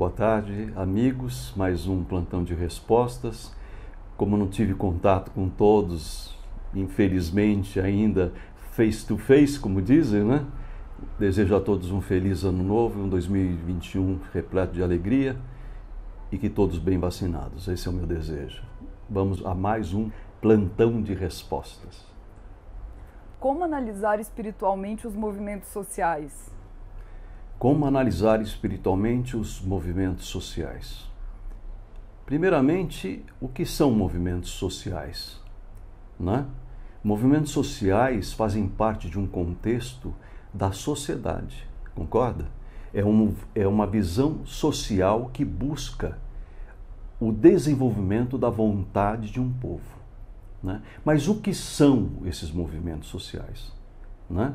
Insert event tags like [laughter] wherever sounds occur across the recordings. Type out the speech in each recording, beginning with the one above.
Boa tarde, amigos. Mais um plantão de respostas. Como não tive contato com todos, infelizmente ainda face to face, como dizem, né? Desejo a todos um feliz ano novo, um 2021 repleto de alegria e que todos bem vacinados. Esse é o meu desejo. Vamos a mais um plantão de respostas. Como analisar espiritualmente os movimentos sociais? Como analisar espiritualmente os movimentos sociais? Primeiramente, o que são movimentos sociais? Né? Movimentos sociais fazem parte de um contexto da sociedade, concorda? É, um, é uma visão social que busca o desenvolvimento da vontade de um povo. Né? Mas o que são esses movimentos sociais? Né?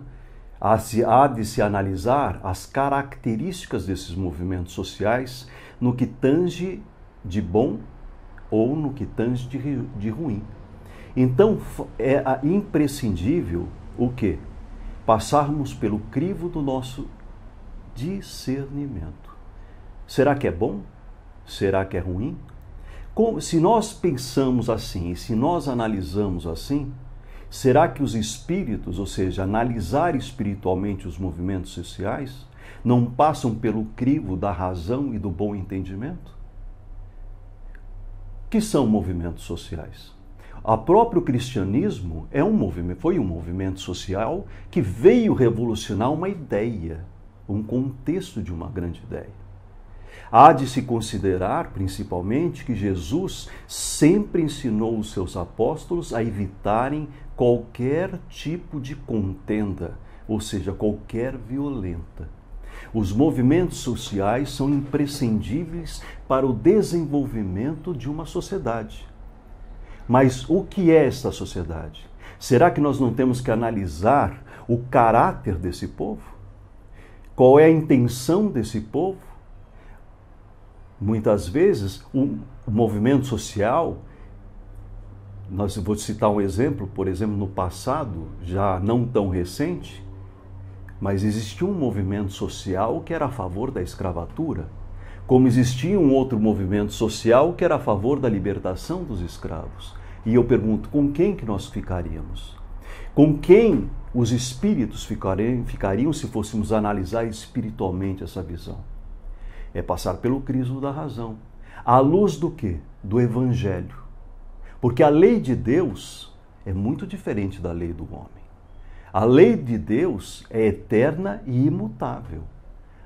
Há de se analisar as características desses movimentos sociais no que tange de bom ou no que tange de, de ruim. Então é, é imprescindível o quê? Passarmos pelo crivo do nosso discernimento. Será que é bom? Será que é ruim? se nós pensamos assim, e se nós analisamos assim, Será que os espíritos, ou seja, analisar espiritualmente os movimentos sociais, não passam pelo crivo da razão e do bom entendimento? Que são movimentos sociais? O próprio cristianismo é um movimento, foi um movimento social que veio revolucionar uma ideia, um contexto de uma grande ideia. Há de se considerar, principalmente, que Jesus sempre ensinou os seus apóstolos a evitarem qualquer tipo de contenda, ou seja, qualquer violenta. Os movimentos sociais são imprescindíveis para o desenvolvimento de uma sociedade. Mas o que é esta sociedade? Será que nós não temos que analisar o caráter desse povo? Qual é a intenção desse povo? Muitas vezes, o movimento social nós vou citar um exemplo, por exemplo, no passado, já não tão recente, mas existia um movimento social que era a favor da escravatura, como existia um outro movimento social que era a favor da libertação dos escravos. E eu pergunto, com quem que nós ficaríamos? Com quem os espíritos ficariam, ficariam se fôssemos analisar espiritualmente essa visão? É passar pelo crisma da razão, à luz do que? Do evangelho porque a lei de Deus é muito diferente da lei do homem. A lei de Deus é eterna e imutável.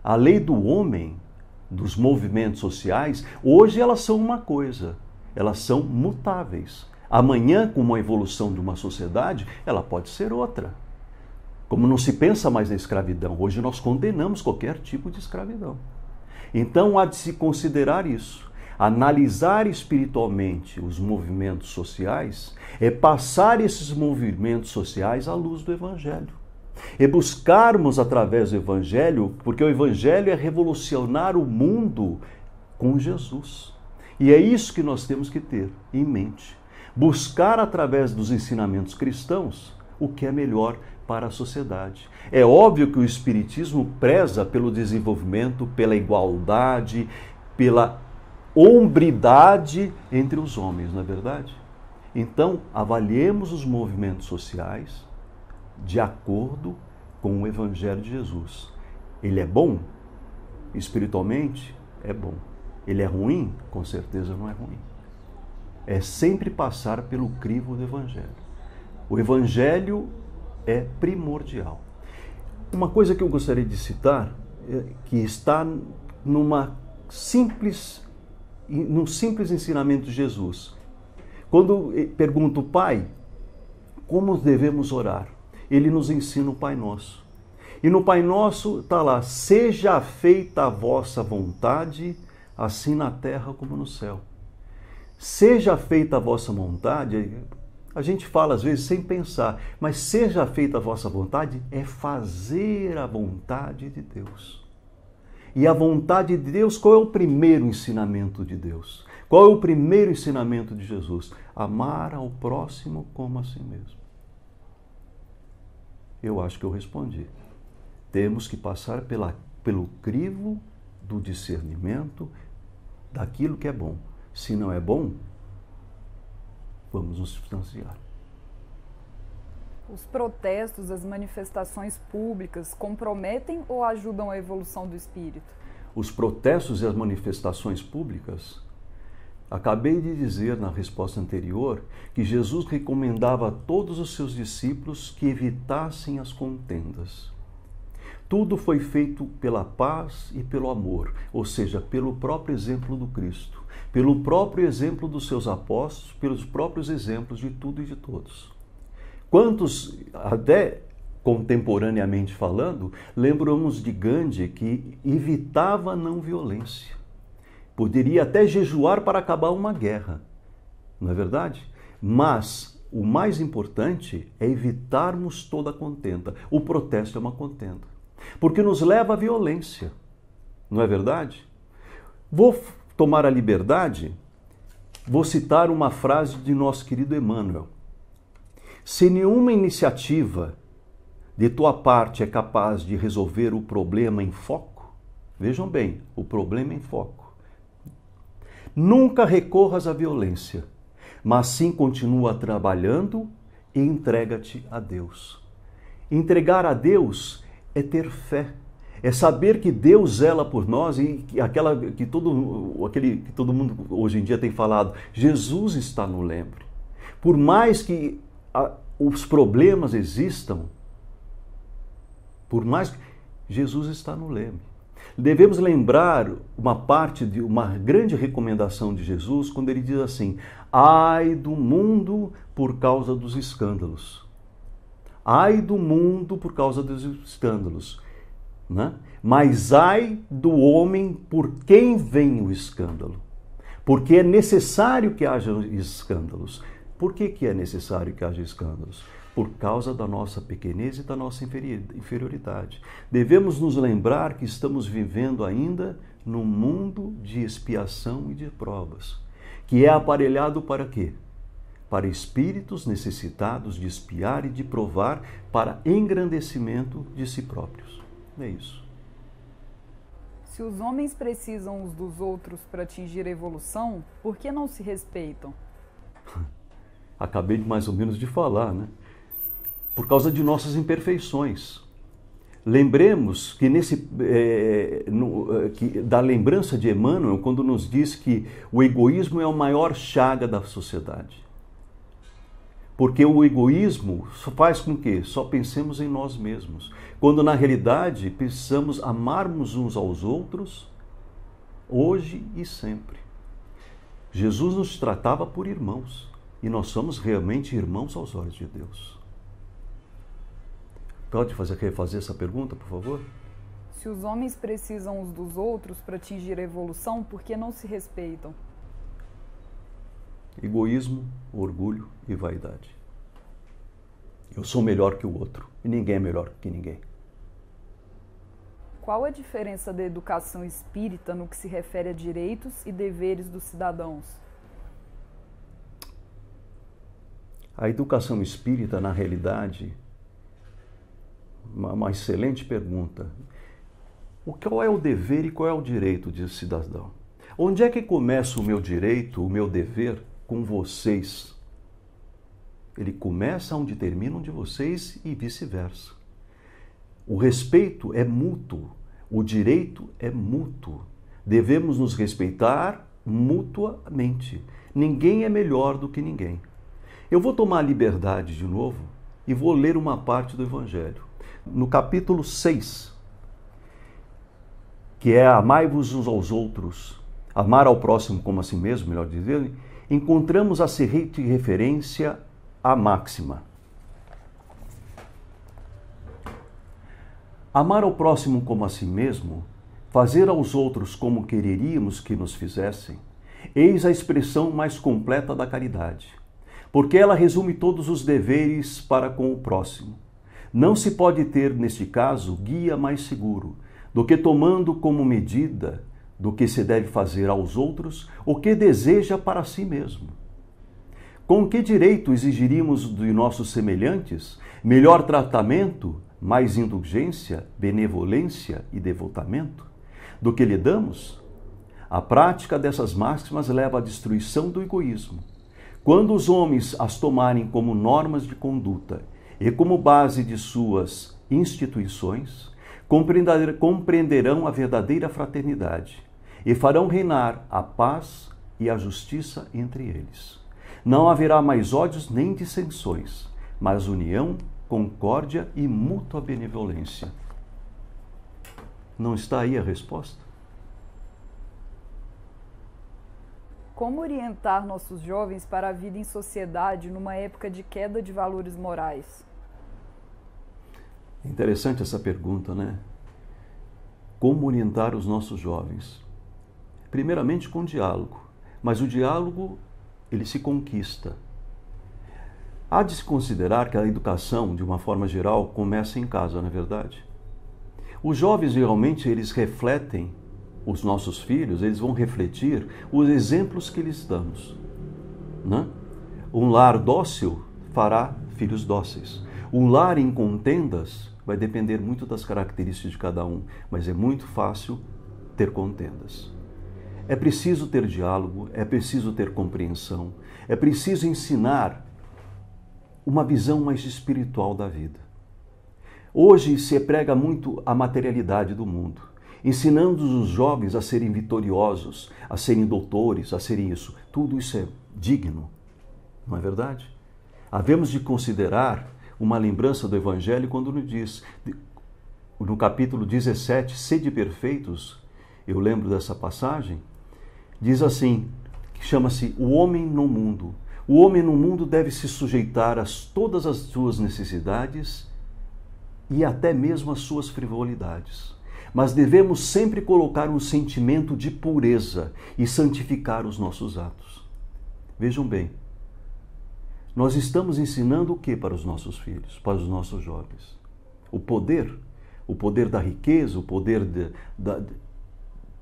A lei do homem, dos movimentos sociais, hoje elas são uma coisa, elas são mutáveis. Amanhã, com uma evolução de uma sociedade, ela pode ser outra. Como não se pensa mais na escravidão, hoje nós condenamos qualquer tipo de escravidão. Então há de se considerar isso. Analisar espiritualmente os movimentos sociais é passar esses movimentos sociais à luz do Evangelho. E é buscarmos através do Evangelho, porque o Evangelho é revolucionar o mundo com Jesus. E é isso que nós temos que ter em mente. Buscar através dos ensinamentos cristãos o que é melhor para a sociedade. É óbvio que o Espiritismo preza pelo desenvolvimento, pela igualdade, pela hombridade entre os homens, não é verdade? Então, avaliemos os movimentos sociais de acordo com o Evangelho de Jesus. Ele é bom? Espiritualmente, é bom. Ele é ruim? Com certeza não é ruim. É sempre passar pelo crivo do Evangelho. O Evangelho é primordial. Uma coisa que eu gostaria de citar, é que está numa simples no simples ensinamento de Jesus. Quando pergunta o Pai, como devemos orar? Ele nos ensina o Pai Nosso. E no Pai Nosso está lá: seja feita a vossa vontade, assim na terra como no céu. Seja feita a vossa vontade, a gente fala às vezes sem pensar, mas seja feita a vossa vontade é fazer a vontade de Deus. E a vontade de Deus, qual é o primeiro ensinamento de Deus? Qual é o primeiro ensinamento de Jesus? Amar ao próximo como a si mesmo. Eu acho que eu respondi. Temos que passar pela, pelo crivo do discernimento daquilo que é bom. Se não é bom, vamos nos substanciar. Os protestos, as manifestações públicas comprometem ou ajudam a evolução do espírito? Os protestos e as manifestações públicas Acabei de dizer na resposta anterior que Jesus recomendava a todos os seus discípulos que evitassem as contendas. Tudo foi feito pela paz e pelo amor, ou seja, pelo próprio exemplo do Cristo, pelo próprio exemplo dos seus apóstolos, pelos próprios exemplos de tudo e de todos. Quantos, até contemporaneamente falando, lembramos de Gandhi que evitava a não violência. Poderia até jejuar para acabar uma guerra, não é verdade? Mas o mais importante é evitarmos toda contenda. O protesto é uma contenda, porque nos leva à violência, não é verdade? Vou tomar a liberdade, vou citar uma frase de nosso querido Emmanuel se nenhuma iniciativa de tua parte é capaz de resolver o problema em foco, vejam bem, o problema é em foco. Nunca recorras à violência, mas sim continua trabalhando e entrega-te a Deus. Entregar a Deus é ter fé, é saber que Deus zela por nós e que aquela que todo aquele que todo mundo hoje em dia tem falado, Jesus está no lembre. Por mais que a, os problemas existam, por mais que Jesus está no leme. Devemos lembrar uma parte de uma grande recomendação de Jesus quando ele diz assim: Ai do mundo por causa dos escândalos. Ai do mundo por causa dos escândalos. Né? Mas ai do homem por quem vem o escândalo. Porque é necessário que haja escândalos. Por que, que é necessário que haja escândalos? Por causa da nossa pequenez e da nossa inferioridade. Devemos nos lembrar que estamos vivendo ainda num mundo de expiação e de provas, que é aparelhado para quê? Para espíritos necessitados de espiar e de provar para engrandecimento de si próprios. É isso. Se os homens precisam uns dos outros para atingir a evolução, por que não se respeitam? [laughs] acabei de mais ou menos de falar, né? por causa de nossas imperfeições. Lembremos que, nesse, é, no, eh, que da lembrança de Emmanuel, quando nos diz que o egoísmo é a maior chaga da sociedade. Porque o egoísmo faz com que só pensemos em nós mesmos, quando na realidade precisamos amarmos uns aos outros, hoje e sempre. Jesus nos tratava por irmãos. E nós somos realmente irmãos aos olhos de Deus. Pode fazer, refazer essa pergunta, por favor? Se os homens precisam uns dos outros para atingir a evolução, por que não se respeitam? Egoísmo, orgulho e vaidade. Eu sou melhor que o outro e ninguém é melhor que ninguém. Qual a diferença da educação espírita no que se refere a direitos e deveres dos cidadãos? A educação espírita, na realidade, uma, uma excelente pergunta. O qual é o dever e qual é o direito de cidadão? Onde é que começa o meu direito, o meu dever com vocês? Ele começa onde termina de vocês e vice-versa. O respeito é mútuo, o direito é mútuo. Devemos nos respeitar mutuamente. Ninguém é melhor do que ninguém. Eu vou tomar a liberdade de novo e vou ler uma parte do Evangelho. No capítulo 6, que é Amai-vos uns aos outros, amar ao próximo como a si mesmo, melhor dizer, encontramos a de referência à máxima. Amar ao próximo como a si mesmo, fazer aos outros como quereríamos que nos fizessem, eis a expressão mais completa da caridade porque ela resume todos os deveres para com o próximo. Não se pode ter, neste caso, guia mais seguro do que tomando como medida do que se deve fazer aos outros o que deseja para si mesmo. Com que direito exigiríamos de nossos semelhantes melhor tratamento, mais indulgência, benevolência e devotamento do que lhe damos? A prática dessas máximas leva à destruição do egoísmo, quando os homens as tomarem como normas de conduta e como base de suas instituições, compreenderão a verdadeira fraternidade e farão reinar a paz e a justiça entre eles. Não haverá mais ódios nem dissensões, mas união, concórdia e mútua benevolência. Não está aí a resposta? como orientar nossos jovens para a vida em sociedade numa época de queda de valores morais? Interessante essa pergunta, né? Como orientar os nossos jovens? Primeiramente com diálogo, mas o diálogo ele se conquista. Há de se considerar que a educação, de uma forma geral, começa em casa, não é verdade? Os jovens geralmente eles refletem os nossos filhos, eles vão refletir os exemplos que lhes damos. Né? Um lar dócil fará filhos dóceis. Um lar em contendas vai depender muito das características de cada um, mas é muito fácil ter contendas. É preciso ter diálogo, é preciso ter compreensão, é preciso ensinar uma visão mais espiritual da vida. Hoje se prega muito a materialidade do mundo ensinando os jovens a serem vitoriosos, a serem doutores, a serem isso. Tudo isso é digno, não é verdade? Havemos de considerar uma lembrança do Evangelho quando nos diz, no capítulo 17, Sede Perfeitos, eu lembro dessa passagem, diz assim, que chama-se O Homem no Mundo. O homem no mundo deve se sujeitar a todas as suas necessidades e até mesmo às suas frivolidades mas devemos sempre colocar um sentimento de pureza e santificar os nossos atos. Vejam bem, nós estamos ensinando o que para os nossos filhos, para os nossos jovens? O poder, o poder da riqueza, o poder de, da,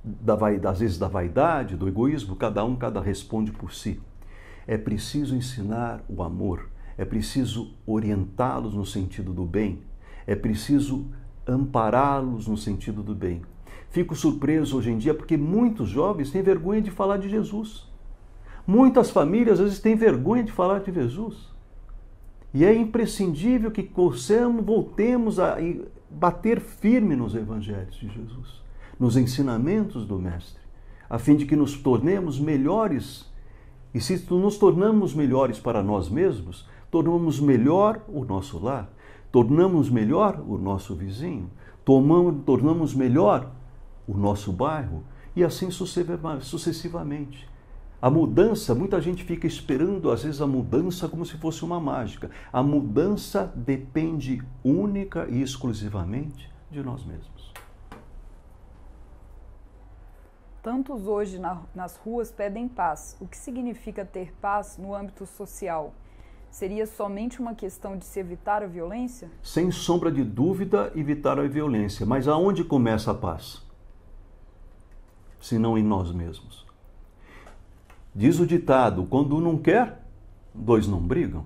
da, às vezes da vaidade, do egoísmo, cada um, cada responde por si. É preciso ensinar o amor, é preciso orientá-los no sentido do bem, é preciso ampará-los no sentido do bem. Fico surpreso hoje em dia porque muitos jovens têm vergonha de falar de Jesus. Muitas famílias às vezes têm vergonha de falar de Jesus. E é imprescindível que possamos, voltemos a bater firme nos evangelhos de Jesus, nos ensinamentos do Mestre, a fim de que nos tornemos melhores. E se nos tornamos melhores para nós mesmos, tornamos melhor o nosso lar, tornamos melhor o nosso vizinho, tomamos, tornamos melhor o nosso bairro e assim sucessivamente. A mudança, muita gente fica esperando às vezes a mudança como se fosse uma mágica. A mudança depende única e exclusivamente de nós mesmos. Tantos hoje na, nas ruas pedem paz. O que significa ter paz no âmbito social? Seria somente uma questão de se evitar a violência? Sem sombra de dúvida, evitar a violência. Mas aonde começa a paz? Se não em nós mesmos. Diz o ditado: quando um não quer, dois não brigam.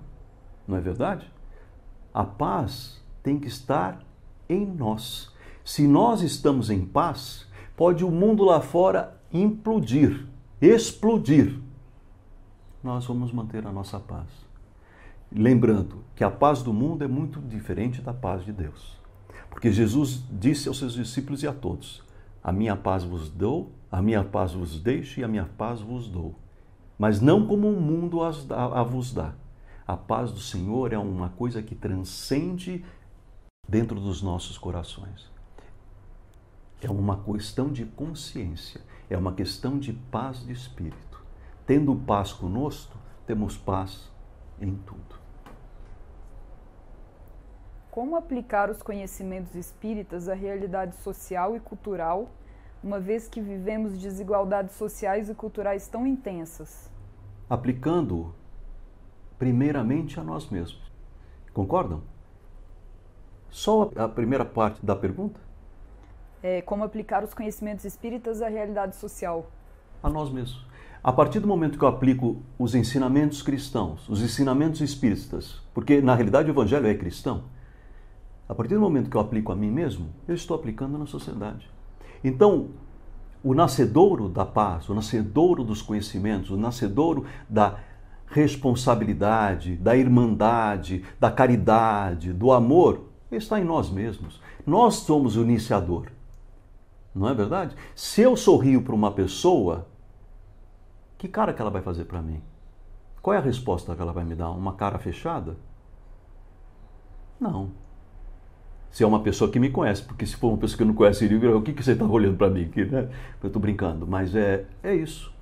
Não é verdade? A paz tem que estar em nós. Se nós estamos em paz, pode o mundo lá fora implodir, explodir. Nós vamos manter a nossa paz. Lembrando que a paz do mundo é muito diferente da paz de Deus. Porque Jesus disse aos seus discípulos e a todos: A minha paz vos dou, a minha paz vos deixo e a minha paz vos dou. Mas não como o mundo as, a, a vos dá. A paz do Senhor é uma coisa que transcende dentro dos nossos corações. É uma questão de consciência, é uma questão de paz de espírito. Tendo paz conosco, temos paz em tudo como aplicar os conhecimentos espíritas à realidade social e cultural, uma vez que vivemos desigualdades sociais e culturais tão intensas? Aplicando primeiramente a nós mesmos. Concordam? Só a primeira parte da pergunta? É, como aplicar os conhecimentos espíritas à realidade social? A nós mesmos. A partir do momento que eu aplico os ensinamentos cristãos, os ensinamentos espíritas, porque na realidade o evangelho é cristão, a partir do momento que eu aplico a mim mesmo, eu estou aplicando na sociedade. Então, o nascedouro da paz, o nascedouro dos conhecimentos, o nascedouro da responsabilidade, da irmandade, da caridade, do amor, está em nós mesmos. Nós somos o iniciador. Não é verdade? Se eu sorrio para uma pessoa, que cara que ela vai fazer para mim? Qual é a resposta que ela vai me dar? Uma cara fechada? Não se é uma pessoa que me conhece, porque se for uma pessoa que não conhece, o que, que você está olhando para mim aqui, né? Eu estou brincando, mas é, é isso.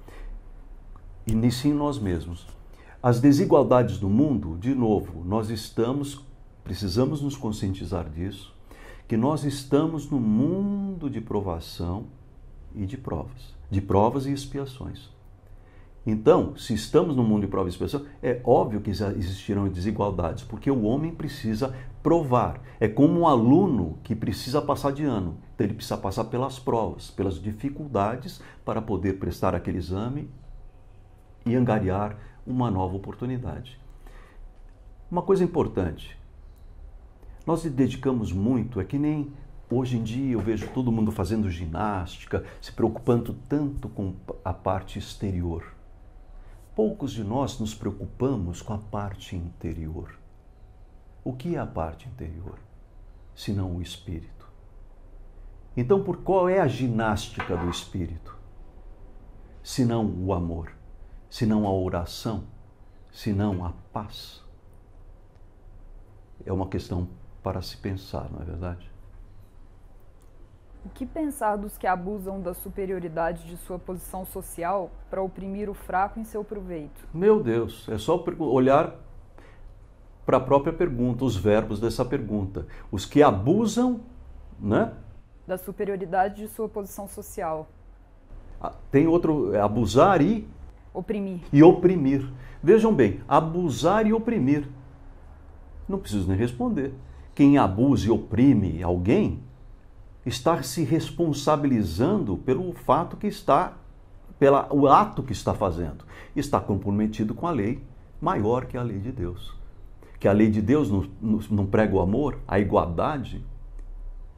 Inicie em nós mesmos. As desigualdades do mundo, de novo, nós estamos, precisamos nos conscientizar disso, que nós estamos no mundo de provação e de provas, de provas e expiações. Então, se estamos no mundo de prova e expiação, é óbvio que existirão desigualdades, porque o homem precisa provar. É como um aluno que precisa passar de ano. Então, ele precisa passar pelas provas, pelas dificuldades para poder prestar aquele exame e angariar uma nova oportunidade. Uma coisa importante, nós dedicamos muito, é que nem Hoje em dia eu vejo todo mundo fazendo ginástica, se preocupando tanto com a parte exterior. Poucos de nós nos preocupamos com a parte interior. O que é a parte interior? Senão o espírito. Então, por qual é a ginástica do espírito? Senão o amor, senão a oração, senão a paz. É uma questão para se pensar, não é verdade? O que pensar dos que abusam da superioridade de sua posição social para oprimir o fraco em seu proveito? Meu Deus, é só olhar para a própria pergunta, os verbos dessa pergunta. Os que abusam, né? Da superioridade de sua posição social. Ah, tem outro, é abusar e. Oprimir. E oprimir. Vejam bem, abusar e oprimir. Não preciso nem responder. Quem abusa e oprime alguém estar se responsabilizando pelo fato que está, pela, o ato que está fazendo. Está comprometido com a lei maior que a lei de Deus. Que a lei de Deus não, prega o amor, a igualdade.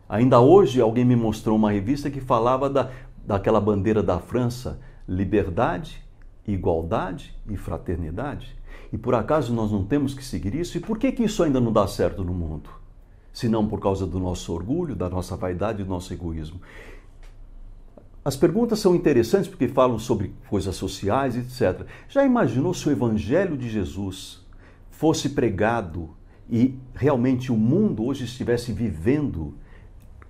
Ainda hoje alguém me mostrou uma revista que falava da, daquela bandeira da França, liberdade, igualdade e fraternidade. E por acaso nós não temos que seguir isso? E por que, que isso ainda não dá certo no mundo? senão por causa do nosso orgulho, da nossa vaidade, do nosso egoísmo. As perguntas são interessantes porque falam sobre coisas sociais, etc. Já imaginou se o Evangelho de Jesus fosse pregado e realmente o mundo hoje estivesse vivendo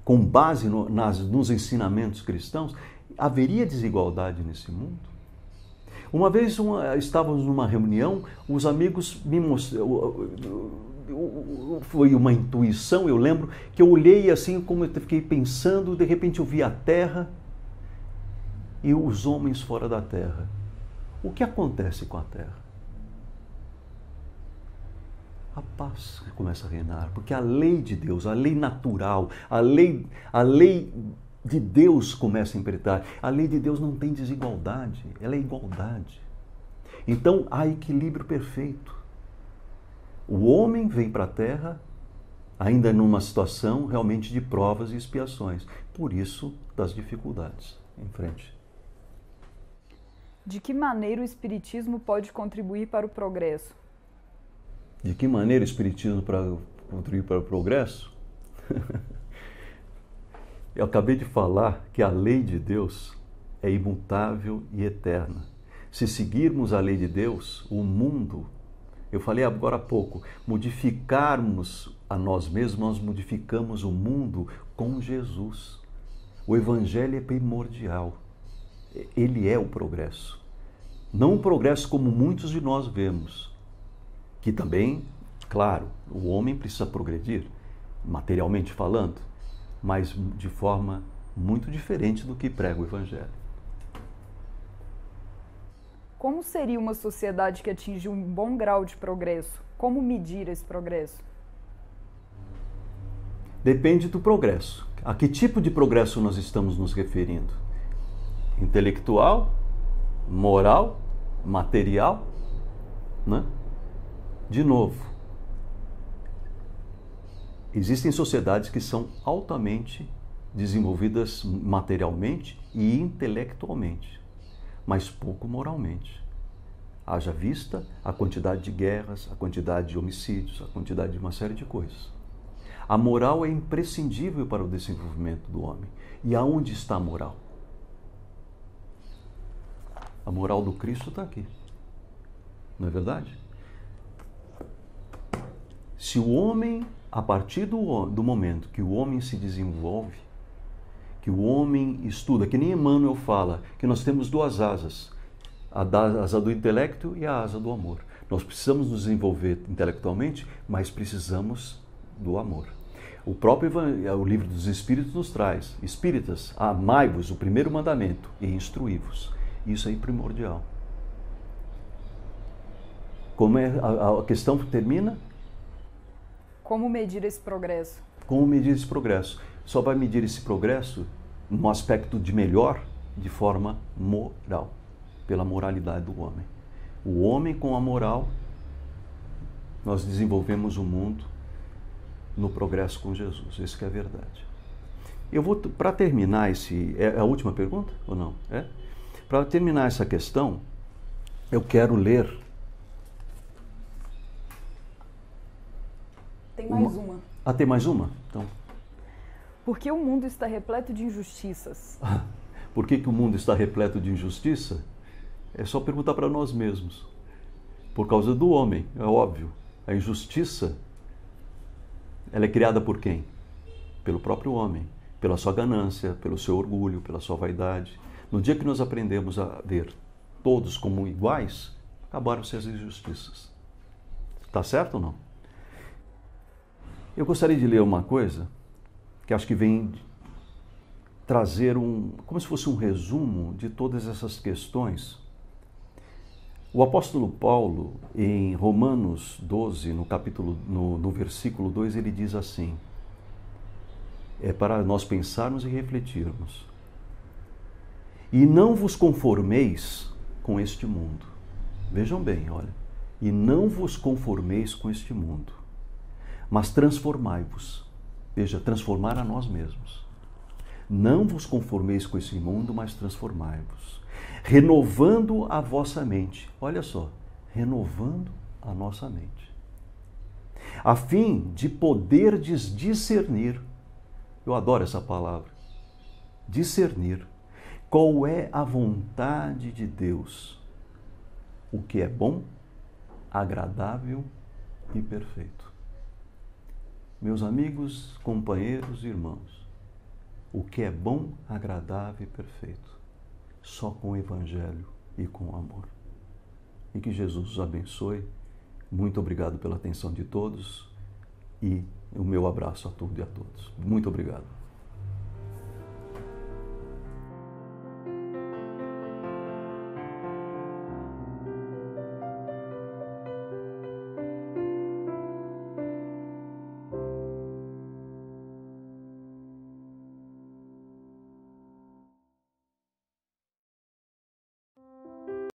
com base no, nas, nos ensinamentos cristãos? Haveria desigualdade nesse mundo? Uma vez uma, estávamos numa reunião, os amigos me mostraram foi uma intuição, eu lembro, que eu olhei assim, como eu fiquei pensando, de repente eu vi a terra e os homens fora da terra. O que acontece com a terra? A paz começa a reinar, porque a lei de Deus, a lei natural, a lei, a lei de Deus começa a interpretar. A lei de Deus não tem desigualdade, ela é igualdade. Então há equilíbrio perfeito o homem vem para a terra ainda numa situação realmente de provas e expiações. Por isso, das dificuldades. Em frente. De que maneira o Espiritismo pode contribuir para o progresso? De que maneira o Espiritismo para contribuir para o progresso? [laughs] Eu acabei de falar que a lei de Deus é imutável e eterna. Se seguirmos a lei de Deus, o mundo eu falei agora há pouco, modificarmos a nós mesmos, nós modificamos o mundo com Jesus. O Evangelho é primordial. Ele é o progresso. Não o progresso como muitos de nós vemos, que também, claro, o homem precisa progredir, materialmente falando, mas de forma muito diferente do que prega o Evangelho. Como seria uma sociedade que atinge um bom grau de progresso? Como medir esse progresso? Depende do progresso. A que tipo de progresso nós estamos nos referindo? Intelectual? Moral? Material? Né? De novo, existem sociedades que são altamente desenvolvidas materialmente e intelectualmente mas pouco moralmente. Haja vista a quantidade de guerras, a quantidade de homicídios, a quantidade de uma série de coisas. A moral é imprescindível para o desenvolvimento do homem. E aonde está a moral? A moral do Cristo está aqui. Não é verdade? Se o homem, a partir do, do momento que o homem se desenvolve, que o homem estuda, que nem Emmanuel fala, que nós temos duas asas, a asa do intelecto e a asa do amor. Nós precisamos nos desenvolver intelectualmente, mas precisamos do amor. O próprio eh, o livro dos Espíritos nos traz: Espíritas, amai-vos o primeiro mandamento e instruí-vos. Isso é primordial. Como é a, a questão termina? Como medir esse progresso? Como medir esse progresso? só vai medir esse progresso no aspecto de melhor de forma moral, pela moralidade do homem. O homem com a moral, nós desenvolvemos o mundo no progresso com Jesus. Isso que é a verdade. Eu vou para terminar esse é, é a última pergunta ou não? É? Para terminar essa questão, eu quero ler Tem mais uma. uma. Ah, tem mais uma? Então por que o mundo está repleto de injustiças? [laughs] Por que, que o mundo está repleto de injustiça? É só perguntar para nós mesmos. Por causa do homem, é óbvio. A injustiça, ela é criada por quem? Pelo próprio homem, pela sua ganância, pelo seu orgulho, pela sua vaidade. No dia que nós aprendemos a ver todos como iguais, acabaram-se as injustiças. Está certo ou não? Eu gostaria de ler uma coisa que acho que vem trazer um, como se fosse um resumo de todas essas questões. O apóstolo Paulo, em Romanos 12, no capítulo, no, no versículo 2, ele diz assim: é para nós pensarmos e refletirmos. E não vos conformeis com este mundo. Vejam bem, olha. E não vos conformeis com este mundo, mas transformai-vos Veja, transformar a nós mesmos. Não vos conformeis com esse mundo, mas transformai-vos. Renovando a vossa mente. Olha só, renovando a nossa mente. A fim de poderdes discernir. Eu adoro essa palavra. Discernir qual é a vontade de Deus, o que é bom, agradável e perfeito. Meus amigos, companheiros e irmãos, o que é bom, agradável e perfeito, só com o Evangelho e com o amor. E que Jesus os abençoe. Muito obrigado pela atenção de todos e o meu abraço a tudo e a todos. Muito obrigado.